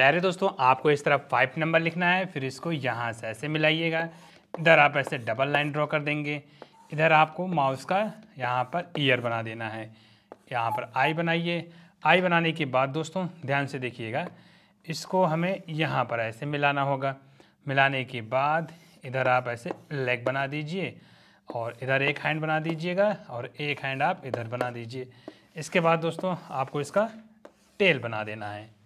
प्यारे दोस्तों आपको इस तरह फाइव नंबर लिखना है फिर इसको यहाँ से ऐसे मिलाइएगा इधर आप ऐसे डबल लाइन ड्रॉ कर देंगे इधर आपको माउस का यहाँ पर ईयर बना देना है यहाँ पर आई बनाइए आई बनाने के बाद दोस्तों ध्यान से देखिएगा इसको हमें यहाँ पर ऐसे मिलाना होगा मिलाने के बाद इधर आप ऐसे लेग बना दीजिए और इधर एक हैंड बना दीजिएगा और एक हैंड आप इधर बना दीजिए इसके बाद दोस्तों आपको इसका टेल बना देना है